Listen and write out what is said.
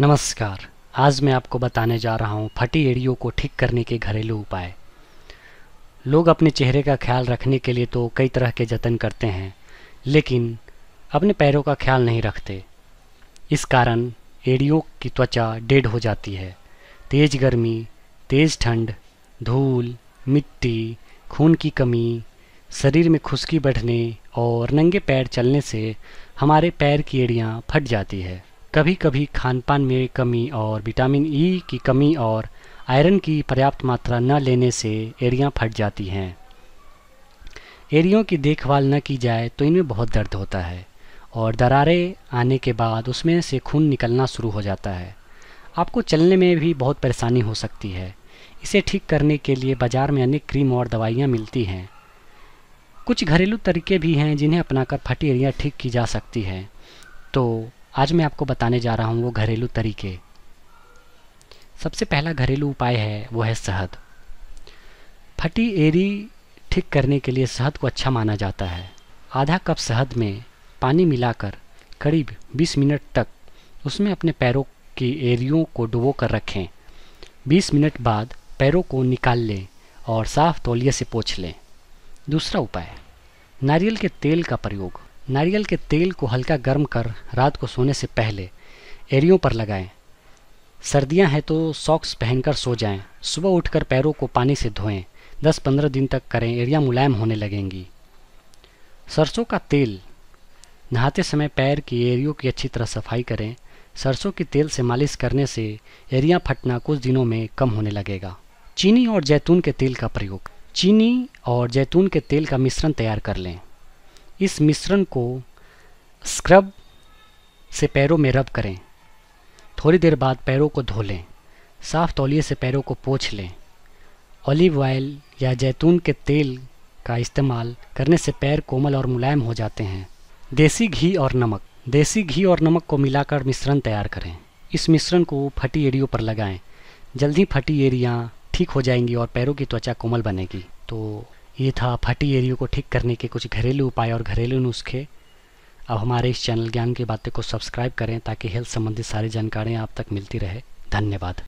नमस्कार आज मैं आपको बताने जा रहा हूँ फटी एड़ियों को ठीक करने के घरेलू उपाय लोग अपने चेहरे का ख्याल रखने के लिए तो कई तरह के जतन करते हैं लेकिन अपने पैरों का ख्याल नहीं रखते इस कारण एड़ियों की त्वचा डेड हो जाती है तेज़ गर्मी तेज़ ठंड धूल मिट्टी खून की कमी शरीर में खुशकी बढ़ने और नंगे पैर चलने से हमारे पैर की एड़ियाँ फट जाती है कभी कभी खानपान में कमी और विटामिन ई e की कमी और आयरन की पर्याप्त मात्रा न लेने से एड़ियाँ फट जाती हैं एड़ियों की देखभाल न की जाए तो इनमें बहुत दर्द होता है और दरारें आने के बाद उसमें से खून निकलना शुरू हो जाता है आपको चलने में भी बहुत परेशानी हो सकती है इसे ठीक करने के लिए बाज़ार में अनेक क्रीम और दवाइयाँ मिलती हैं कुछ घरेलू तरीके भी हैं जिन्हें अपनाकर फटी एड़ियाँ ठीक की जा सकती हैं तो आज मैं आपको बताने जा रहा हूँ वो घरेलू तरीके सबसे पहला घरेलू उपाय है वो है शहद फटी एरी ठीक करने के लिए शहद को अच्छा माना जाता है आधा कप शहद में पानी मिलाकर करीब 20 मिनट तक उसमें अपने पैरों की एरियों को डुबो कर रखें 20 मिनट बाद पैरों को निकाल लें और साफ तौलिए से पोछ लें दूसरा उपाय नारियल के तेल का प्रयोग नारियल के तेल को हल्का गर्म कर रात को सोने से पहले एरियों पर लगाएं। सर्दियां हैं तो सॉक्स पहनकर सो जाएं। सुबह उठकर पैरों को पानी से धोएं। 10-15 दिन तक करें एरिया मुलायम होने लगेंगी सरसों का तेल नहाते समय पैर की एरियों की अच्छी तरह सफाई करें सरसों के तेल से मालिश करने से एरिया फटना कुछ दिनों में कम होने लगेगा चीनी और जैतून के तेल का प्रयोग चीनी और जैतून के तेल का मिश्रण तैयार कर लें इस मिश्रण को स्क्रब से पैरों में रब करें थोड़ी देर बाद पैरों को धो लें साफ तौलिए से पैरों को पोछ लें ऑलिव ऑयल या जैतून के तेल का इस्तेमाल करने से पैर कोमल और मुलायम हो जाते हैं देसी घी और नमक देसी घी और नमक को मिलाकर मिश्रण तैयार करें इस मिश्रण को फटी एड़ियों पर लगाएं जल्दी फटी एरियाँ ठीक हो जाएंगी और पैरों की त्वचा कोमल बनेगी तो ये था फटी एरियो को ठीक करने के कुछ घरेलू उपाय और घरेलू नुस्खे अब हमारे इस चैनल ज्ञान की बातें को सब्सक्राइब करें ताकि हेल्थ संबंधी सारी जानकारियाँ आप तक मिलती रहे धन्यवाद